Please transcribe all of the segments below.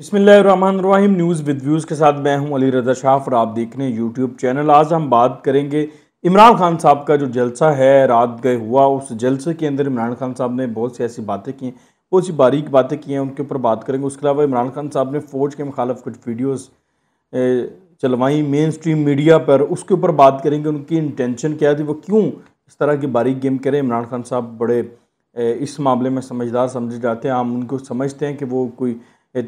बसमिलीम news with views के साथ मैं हूं अली रजा शाह और आप देख रहे हैं यूट्यूब चैनल आज हम बात करेंगे इमरान खान साहब का जो जलसा है रात गए हुआ उस जलसे के अंदर इमरान खान साहब ने बहुत सी ऐसी बातें की हैं बहुत सी बारीक बातें की हैं उनके ऊपर बात करेंगे उसके अलावा इमरान खान साहब ने फ़ौज के मुखालफ कुछ वीडियोज़ चलवाई मेन स्ट्रीम मीडिया पर उसके ऊपर बात करेंगे उनकी इंटेंशन क्या थी वो क्यों इस तरह की बारीक गेम करें इमरान खान साहब बड़े इस मामले में समझदार समझे जाते हैं हम उनको समझते हैं कि वो कोई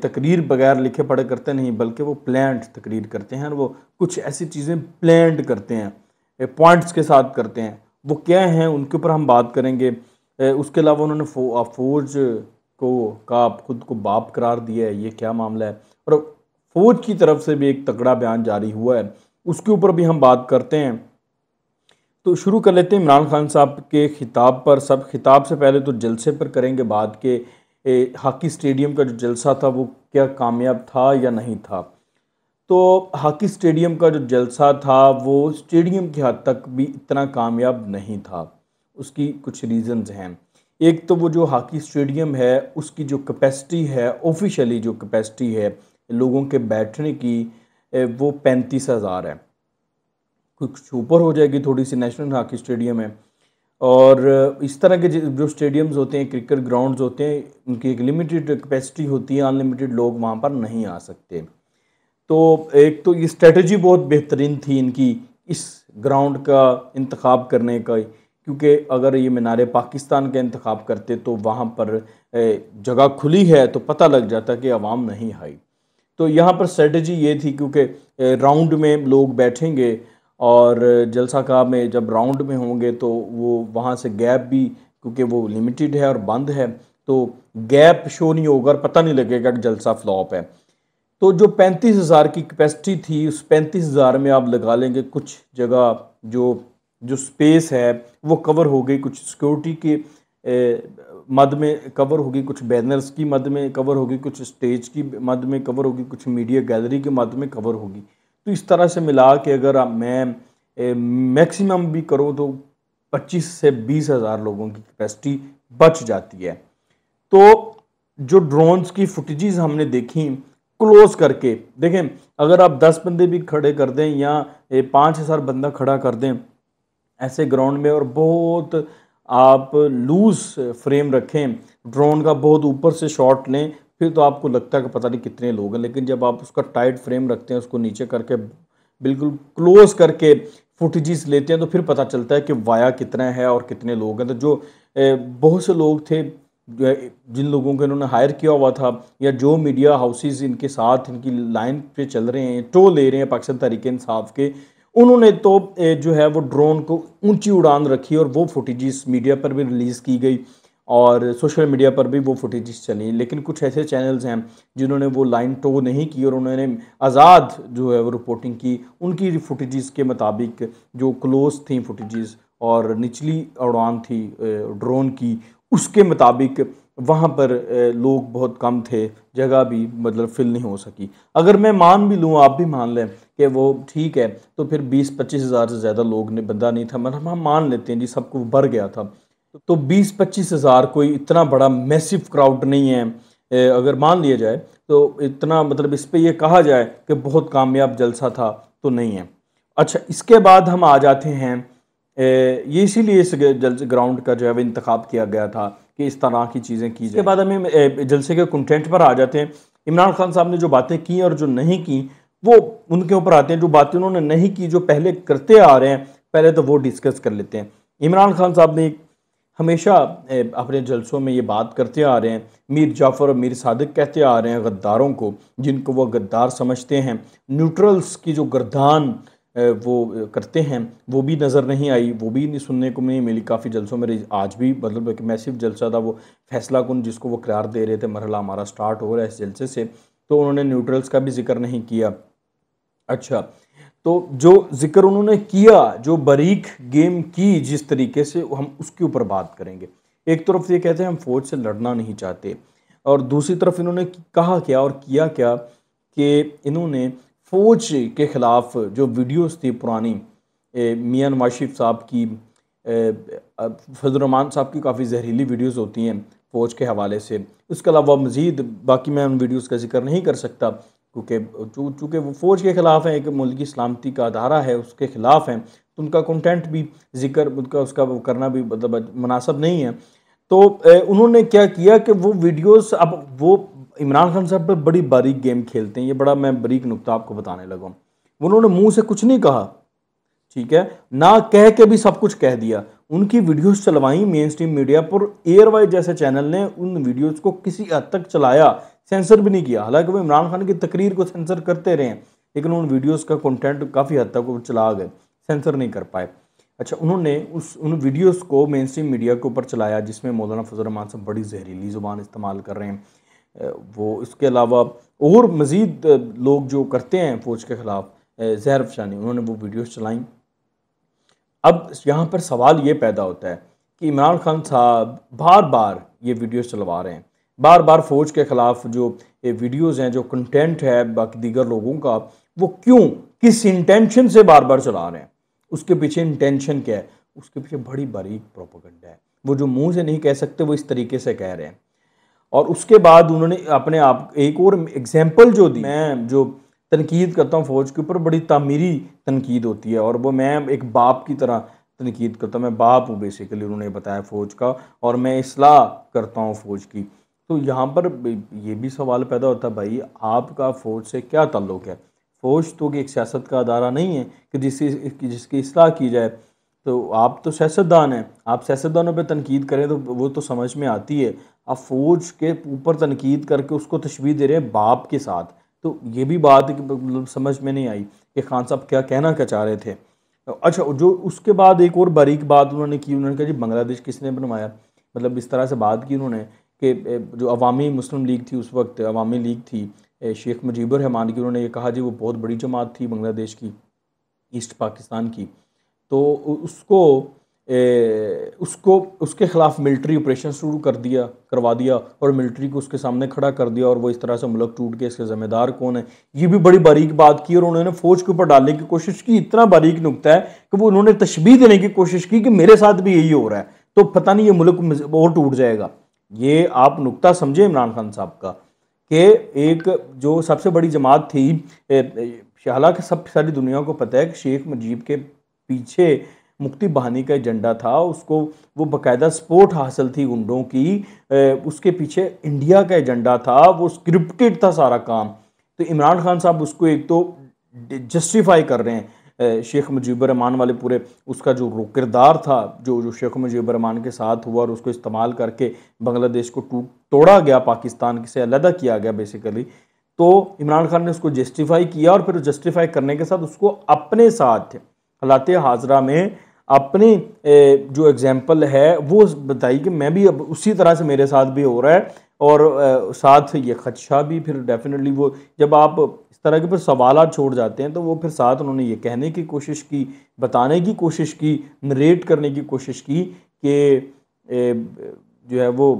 तकरीर बगैर लिखे पढ़े करते नहीं बल्कि वो प्लैंड तकरीर करते हैं और वो कुछ ऐसी चीज़ें प्लैंड करते हैं पॉइंट्स के साथ करते हैं वो क्या हैं उनके ऊपर हम बात करेंगे उसके अलावा उन्होंने फो, फौज को का खुद को बाप करार दिया है ये क्या मामला है और फौज की तरफ से भी एक तगड़ा बयान जारी हुआ है उसके ऊपर भी हम बात करते हैं तो शुरू कर लेते हैं इमरान खान साहब के खिताब पर सब खिताब से पहले तो जलसे पर करेंगे बात के ए, हॉकी स्टेडियम का जो जलसा था वो क्या कामयाब था या नहीं था तो हॉकी स्टेडियम का जो जलसा था वो स्टेडियम के हद तक भी इतना कामयाब नहीं था उसकी कुछ रीज़न्स हैं एक तो वो जो हॉकी स्टेडियम है उसकी जो कैपेसिटी है ऑफिशियली जो कैपेसिटी है लोगों के बैठने की वो पैंतीस हज़ार है कुछ ऊपर हो जाएगी थोड़ी सी नेशनल हॉकी स्टेडियम है और इस तरह के जो स्टेडियम्स होते हैं क्रिकेट ग्राउंड्स होते हैं उनकी एक लिमिटेड कैपेसिटी होती है अनलिमिटेड लोग वहाँ पर नहीं आ सकते तो एक तो ये स्ट्रेटजी बहुत बेहतरीन थी इनकी इस ग्राउंड का इंतखब करने का क्योंकि अगर ये मीनारे पाकिस्तान का इंतखब करते तो वहाँ पर जगह खुली है तो पता लग जाता कि आवाम नहीं आई तो यहाँ पर स्ट्रेटजी ये थी क्योंकि राउंड में लोग बैठेंगे और जलसा का में जब राउंड में होंगे तो वो वहाँ से गैप भी क्योंकि वो लिमिटेड है और बंद है तो गैप शो नहीं होगा और पता नहीं लगेगा कि जलसा फ्लॉप है तो जो पैंतीस हज़ार की कैपेसिटी थी उस पैंतीस हज़ार में आप लगा लेंगे कुछ जगह जो जो स्पेस है वो कवर हो गई कुछ सिक्योरिटी के मद में कवर होगी कुछ बैनर्स की मद में कवर होगी कुछ स्टेज की मद में कवर होगी कुछ मीडिया गैलरी के मद में कवर होगी तो इस तरह से मिला के अगर आप मैं मैक्सिमम भी करो तो 25 से बीस हज़ार लोगों की कैपेसिटी बच जाती है तो जो ड्रोन्स की फुटेजेस हमने देखी क्लोज करके देखें अगर आप 10 बंदे भी खड़े कर दें या पाँच हज़ार बंदा खड़ा कर दें ऐसे ग्राउंड में और बहुत आप लूज फ्रेम रखें ड्रोन का बहुत ऊपर से शॉट लें फिर तो आपको लगता है कि पता नहीं कितने लोग हैं लेकिन जब आप उसका टाइट फ्रेम रखते हैं उसको नीचे करके बिल्कुल क्लोज करके फुटेजेस लेते हैं तो फिर पता चलता है कि वाया कितना है और कितने लोग हैं तो जो बहुत से लोग थे जिन लोगों को इन्होंने हायर किया हुआ था या जो मीडिया हाउसेज इनके साथ इनकी लाइन पे चल रहे हैं टो ले रहे हैं पाकिस्तान तरीके इंसाफ के उन्होंने तो जो है वो ड्रोन को ऊंची उड़ान रखी और वो फुटेजेस मीडिया पर भी रिलीज़ की गई और सोशल मीडिया पर भी वो फुटेज चली लेकिन कुछ ऐसे चैनल्स हैं जिन्होंने वो लाइन टो नहीं की और उन्होंने आज़ाद जो है वो रिपोर्टिंग की उनकी फुटेज के मुताबिक जो क्लोज थी फुटेज और निचली उड़ान थी ड्रोन की उसके मुताबिक वहाँ पर लोग बहुत कम थे जगह भी मतलब फिल नहीं हो सकी अगर मैं मान भी लूँ आप भी मान लें कि वो ठीक है तो फिर बीस पच्चीस हज़ार से ज़्यादा लोग ने बंदा नहीं था मतलब हम मान लेते हैं जी सबको भर गया था तो बीस पच्चीस हज़ार कोई इतना बड़ा मैसिव क्राउड नहीं है अगर मान लिया जाए तो इतना मतलब इस पर यह कहा जाए कि बहुत कामयाब जलसा था तो नहीं है अच्छा इसके बाद हम आ जाते हैं ये इसीलिए इस ग्राउंड का जो है वह इंतखब किया गया था कि इस तरह की चीज़ें की जाए इसके बाद हमें जलसे के कंटेंट पर आ जाते हैं इमरान खान साहब ने जो बातें की और जो नहीं की वो उनके ऊपर आते हैं जो बातें उन्होंने नहीं की जो पहले करते आ रहे हैं पहले तो वो डिस्कस कर लेते हैं इमरान खान साहब ने एक हमेशा अपने जलसों में ये बात करते आ रहे हैं मीर जाफ़र और मीर सादक कहते आ रहे हैं गद्दारों को जिनको वो गद्दार समझते हैं न्यूट्रल्स की जो गर्दान वो करते हैं वो भी नज़र नहीं आई वो भी नहीं सुनने को नहीं मिली काफ़ी जलसों में आज भी मतलब एक मैसिव जलसा था वो फैसला कन जिसको वो करार दे रहे थे मरला हमारा स्टार्ट हो रहा है इस जलसे से तो उन्होंने न्यूट्रल्स का भी जिक्र नहीं किया अच्छा तो जो जिक्र उन्होंने किया जो बारीक गेम की जिस तरीके से हम उसके ऊपर बात करेंगे एक तरफ ये कहते हैं हम फौज से लड़ना नहीं चाहते और दूसरी तरफ इन्होंने कहा क्या और किया क्या कि इन्होंने फौज के ख़िलाफ़ जो वीडियोस थी पुरानी मियाँ नवाशिफ साहब की फजलरहमान साहब की काफ़ी जहरीली वीडियोस होती हैं फौज के हवाले से उसके अलावा मज़ीद बाकी मैं उन वीडियोस का जिक्र नहीं कर सकता क्योंकि चूँकि वो फ़ौज के ख़िलाफ़ हैं एक मुल्क की सलामती का अदारा है उसके ख़िलाफ़ हैं तो उनका कंटेंट भी जिक्र उनका उसका वो करना भी मतलब मुनासब नहीं है तो उन्होंने क्या किया कि वो वीडियोस अब वो इमरान खान साहब पर बड़ी बारीक गेम खेलते हैं ये बड़ा मैं बारीक नुकता आपको बताने लगा उन्होंने मुंह से कुछ नहीं कहा ठीक है ना कह के भी सब कुछ कह दिया उनकी वीडियोस चलवाई मेन स्ट्रीम मीडिया पर एयर वाइज जैसे चैनल ने उन वीडियोस को किसी हद तक चलाया सेंसर भी नहीं किया हालांकि वो इमरान खान की तकरीर को सेंसर करते रहे लेकिन उन वीडियोस का कंटेंट काफ़ी हद तक वो चला गए सेंसर नहीं कर पाए अच्छा उन्होंने उस उन वीडियोस को मेन स्ट्रीम मीडिया के ऊपर चलाया जिसमें मौलाना फजल रमान साहब बड़ी जहरीली ज़ुबान इस्तेमाल कर रहे हैं वो इसके अलावा और मज़ीद लोग जो करते हैं फ़ौज के ख़िलाफ़ जहर फशानी उन्होंने वो वीडियोज़ चलाई अब यहाँ पर सवाल ये पैदा होता है कि इमरान खान साहब बार बार ये वीडियोज़ चलवा रहे हैं बार बार फ़ौज के ख़िलाफ़ जो ये वीडियोज़ हैं जो कंटेंट है बाकी दीगर लोगों का वो क्यों किस इंटेंशन से बार बार चला रहे हैं उसके पीछे इंटेंशन क्या है उसके पीछे बड़ी बारीक प्रोपोगंडा है वो जो मुंह से नहीं कह सकते वो इस तरीके से कह रहे हैं और उसके बाद उन्होंने अपने आप एक और एग्जाम्पल जो दी मैं जो तनकीद करता हूँ फ़ौज के ऊपर बड़ी तमीरी तनकीद होती है और वो मैं एक बाप की तरह तनकीद करता हूँ मैं बाप हूँ बेसिकली उन्होंने बताया फ़ौज का और मैं इसलाह करता हूँ फ़ौज की तो यहाँ पर ये भी सवाल पैदा होता है भाई आपका फ़ौज से क्या ताल्लुक़ है फ़ौज तो कि एक सियासत का अदारा नहीं है कि जिसकी जिसकी असलाह की जाए तो आप तो सियासतदान हैं आप सियासतदानों पर तनकीद करें तो वो तो समझ में आती है आप फ़ौज के ऊपर तनकीद करके उसको तशबी दे रहे हैं बाप के साथ तो ये भी बात मतलब समझ में नहीं आई कि खान साहब क्या कहना क्या चाह रहे थे अच्छा जो उसके बाद एक और बारीक बात उन्होंने की उन्होंने कहा जी बांग्लादेश किसने बनवाया मतलब इस तरह से बात की उन्होंने कि जो अवामी मुस्लिम लीग थी उस वक्त अवामी लीग थी शेख मुजीबर रहमान की उन्होंने ये कहा जी वो बहुत बड़ी जमात थी बांग्लादेश की ईस्ट पाकिस्तान की तो उसको ए, उसको उसके ख़िलाफ़ मिलिट्री ऑपरेशन शुरू कर दिया करवा दिया और मिलिट्री को उसके सामने खड़ा कर दिया और वो इस तरह से मुल्क टूट के इसके ज़िम्मेदार कौन है ये भी बड़ी बारीक बात की और उन्होंने फ़ौज के ऊपर डालने की कोशिश की इतना बारीक नुकता है कि वो उन्होंने तशबी देने की कोशिश की कि मेरे साथ भी यही हो रहा है तो पता नहीं ये मुल्क और टूट जाएगा ये आप नुक्ता समझे इमरान खान साहब का कि एक जो सबसे बड़ी जमात थी हालांकि सब सारी दुनिया को पता है कि शेख मुजीब के पीछे मुक्ति बहानी का एजेंडा था उसको वो बकायदा सपोर्ट हासिल थी गुंडों की उसके पीछे इंडिया का एजेंडा था वो स्क्रिप्टेड था सारा काम तो इमरान खान साहब उसको एक तो जस्टिफाई कर रहे हैं शेख मुजीबरमान वाले पूरे उसका जो किरदार था जो जो शेख मुजीबरमान के साथ हुआ और उसको इस्तेमाल करके बांग्लादेश को टूट तोड़ा गया पाकिस्तान से अलहदा किया गया बेसिकली तो इमरान खान ने उसको जस्टिफाई किया और फिर जस्टिफाई करने के साथ उसको अपने साथ हालात हाजरा में अपनी जो एग्ज़ाम्पल है वो बताई कि मैं भी अब उसी तरह से मेरे साथ भी हो रहा है और साथ ये खदशा भी फिर डेफिनेटली वो जब आप इस तरह के फिर सवाल छोड़ जाते हैं तो वो फिर साथ उन्होंने ये कहने की कोशिश की बताने की कोशिश की नरेट करने की कोशिश की कि जो है वो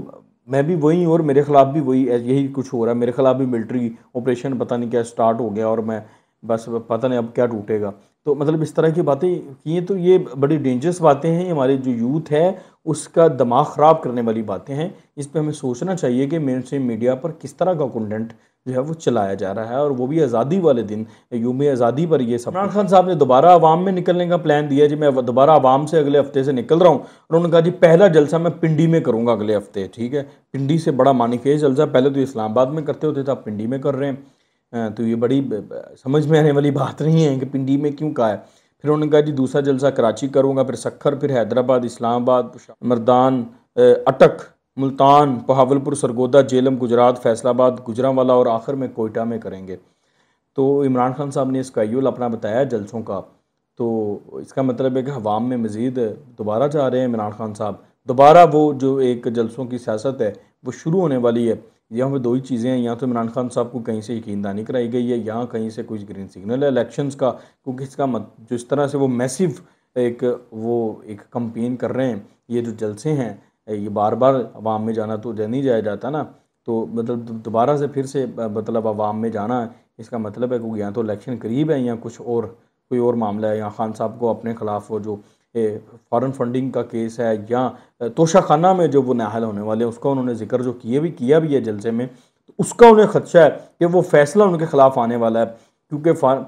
मैं भी वही और मेरे ख़िलाफ़ भी वही यही कुछ हो रहा है मेरे ख़िलाफ़ भी मिलिट्री ऑपरेशन पता नहीं क्या स्टार्ट हो गया और मैं बस पता नहीं अब क्या टूटेगा तो मतलब इस तरह की बातें की हैं तो ये बड़ी डेंजरस बातें हैं हमारे जो यूथ है उसका दिमाग ख़राब करने वाली बातें हैं इस पर हमें सोचना चाहिए कि मेन स्ट्रीम मीडिया पर किस तरह का कंटेंट जो है वो चलाया जा रहा है और वो भी आज़ादी वाले दिन यूम आज़ादी पर ये सब इमरान खान साहब ने दोबारा आवाम में निकलने का प्लान दिया जी मैं दोबारा आवाम से अगले हफ्ते से निकल रहा हूँ और उन्होंने कहा जी पहला जलसा मैं पिंडी में करूँगा अगले हफ्ते ठीक है पिंडी से बड़ा मानिकेज जलसा पहले तो इस्लामाबाद में करते होते थे आप पिंडी में कर रहे हैं तो ये बड़ी समझ में आने वाली बात नहीं है कि पिंडी में क्यों कहा है फिर उन्होंने कहा जी दूसरा जलसा कराची करूँगा फिर सखर फिर हैदराबाद इस्लामाबाद मर्दान अटक मुल्तान पहावलपुर सरगोदा जेलम गुजरात फैसलाबाद गुजरावाला और आखिर में कोयटा में करेंगे तो इमरान खान साहब ने यूल अपना बताया जलसों का तो इसका मतलब है कि हवाम में मज़ीद दोबारा जा रहे हैं इमरान खान साहब दोबारा वो जो एक जलसों की सियासत है वो शुरू होने वाली है यहाँ हमें दो ही चीज़ें हैं या तो इमरान खान साहब को कहीं से यकीन दानी कराई गई है या कहीं से कुछ ग्रीन सिग्नल है इलेक्शंस का क्योंकि इसका मत जिस तरह से वो मैसिव एक वो एक कंपेन कर रहे हैं ये जो जलसे हैं ये बार बार आवाम में जाना तो नहीं जाया जाता ना तो मतलब दोबारा से फिर से मतलब आवाम में जाना इसका मतलब है क्योंकि या तो इलेक्शन करीब है या कुछ और कोई और मामला है या खान साहब को अपने खिलाफ वो जो फ़ॉरन फंडिंग का केस है या तोशाखाना में जो वो नाहल होने वाले हैं उसका उन्होंने जिक्र जो किए भी किया भी है जलसे में तो उसका उन्हें खदशा है कि वो फैसला उनके ख़िलाफ़ आने वाला है क्योंकि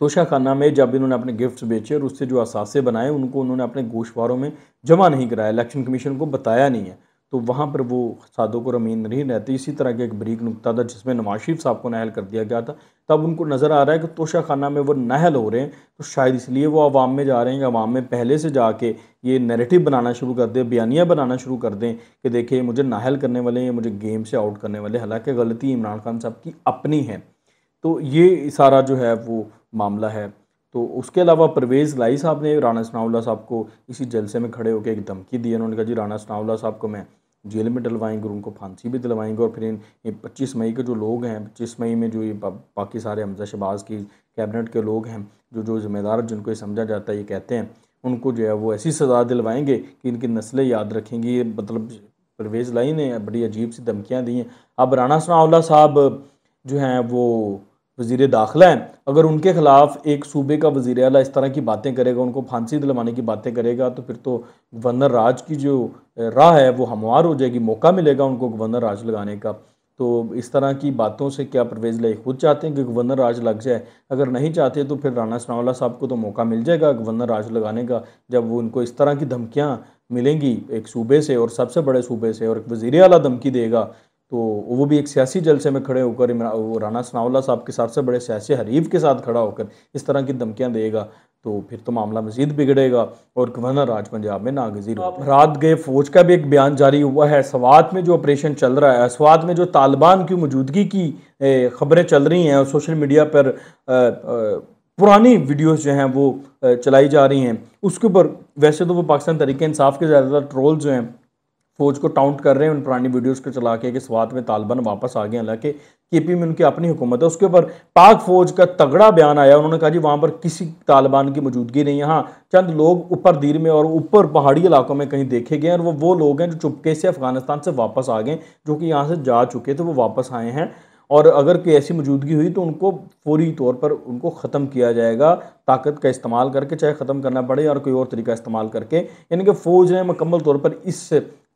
तोशा खाना में जब इन्होंने अपने गिफ्ट बेचे और उससे जो असासे बनाए उनको उन्होंने अपने गोशवारों में जमा नहीं कराया इलेक्शन कमीशन को बताया नहीं है तो वहाँ पर वो सादों को रमीन नहीं रहते इसी तरह का एक बरीक नुकता था जिसमें नवाज शरीफ साहब को नहल कर दिया गया था तब उनको नज़र आ रहा है कि तोशा खाना में वो नहल हो रहे हैं तो शायद इसलिए वो आवाम में जा रहे हैं आवाम में पहले से जाके ये नैरेटिव बनाना शुरू कर दें बयानियाँ बनाना शुरू कर दें कि देखिए मुझे नाहल करने वाले हैं मुझे गेम से आउट करने वाले हालाँकि गलती इमरान खान साहब की अपनी है तो ये सारा जो है वो मामला है तो उसके अलावा परवेज़ लाई साहब ने राना सनावला साहब को इसी जलसे में खड़े होकर एक धमकी दी उन्होंने कहा जी राना सनावला साहब को मैं जेल में डलवाएंगे और उनको फांसी भी दिलवाएंगे और फिर इन पच्चीस मई के जो लोग हैं पच्चीस मई में जो ये बाकी सारे हमजा शबाज़ की कैबिनेट के लोग हैं जो जो ज़िम्मेदार जिनको ये समझा जाता है ये कहते हैं उनको जो है वो ऐसी सज़ा दिलवाएंगे कि इनकी नस्लें याद रखेंगी मतलब परवेज़ लाई ने बड़ी अजीब सी धमकियाँ दी हैं अब राना सनावला साहब जो हैं वो वजीर दाखिला हैं अगर उनके खिलाफ एक सूबे का वजीर अला इस तरह की बातें करेगा उनको फांसी दिलवाने की बातें करेगा तो फिर तो गवर्नर राज की जो राह है वो हमवार हो जाएगी मौका मिलेगा उनको गवर्नर राज लगाने का तो इस तरह की बातों से क्या परवेज लाई खुद चाहते हैं कि गवर्नर राज लग जाए अगर नहीं चाहते तो फिर राना सनावला साहब को तो मौका मिल जाएगा गवर्नर राज लगाने का जब वो उनको इस तरह की धमकियाँ मिलेंगी एक सूबे से और सबसे बड़े सूबे से और एक वजीर अला धमकी देगा तो वो भी एक सियासी जलसे में खड़े होकर राना सनावला साहब के साथ से बड़े सियासी हरीफ के साथ खड़ा होकर इस तरह की धमकियाँ देगा तो फिर तो मामला मजीद बिगड़ेगा और गवर्नर राज पंजाब में नागजीर रात गए फौज का भी एक बयान जारी हुआ है सवात में जो ऑपरेशन चल रहा है सवात में जो तालिबान की मौजूदगी की खबरें चल रही हैं और सोशल मीडिया पर आ, आ, पुरानी वीडियोस जो हैं वो चलाई जा रही हैं उसके ऊपर वैसे तो वो पाकिस्तान तरीके इंसाफ के ज़्यादातर ट्रोल जो हैं फौज को टाउंट कर रहे हैं उन पुरानी वीडियोस को चला के कि स्वात में तालिबान वापस आ गए हालांकि के पी में उनकी अपनी हुकूमत है उसके ऊपर पाक फौज का तगड़ा बयान आया उन्होंने कहा जी वहाँ पर किसी तालिबान की मौजूदगी नहीं है हाँ चंद लोग ऊपर दीर में और ऊपर पहाड़ी इलाकों में कहीं देखे गए और वो वो लोग हैं जो चुपके से अफगानिस्तान से वापस आ गए जो कि यहाँ से जा चुके थे तो वो वापस आए हैं और अगर कोई ऐसी मौजूदगी हुई तो उनको फौरी तौर पर उनको ख़त्म किया जाएगा ताकत का इस्तेमाल करके चाहे ख़त्म करना पड़े या कोई और तरीका इस्तेमाल करके यानी कि फ़ौज ने मुकम्मल तौर पर इस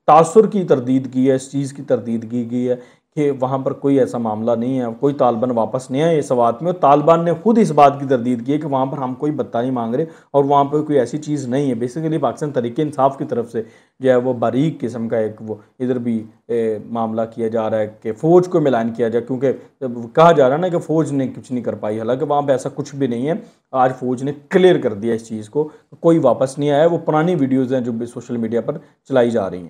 तासर की तरदीद की है इस चीज़ की तरदीद की गई है कि वहाँ पर कोई ऐसा मामला नहीं है कोई तालिबान वापस नहीं आए इस बात में और तालिबान ने खुद इस बात की तरदीद की है कि वहाँ पर हम कोई बत्ता नहीं मांग रहे और वहाँ पर कोई ऐसी चीज़ नहीं है बेसिकली पाकिस्तान तरीके इंसाफ की तरफ से जो है वो बारीक किस्म का एक वो इधर भी ए, मामला किया जा रहा है कि फ़ौज को मिलान किया जाए क्योंकि कहा जा रहा है ना कि फ़ौज ने कुछ नहीं कर पाई हालांकि वहाँ पर ऐसा कुछ भी नहीं है आज फ़ौज ने क्लियर कर दिया इस चीज़ को कोई वापस नहीं आया वो पुरानी वीडियोज़ हैं जो सोशल मीडिया पर चलाई जा रही हैं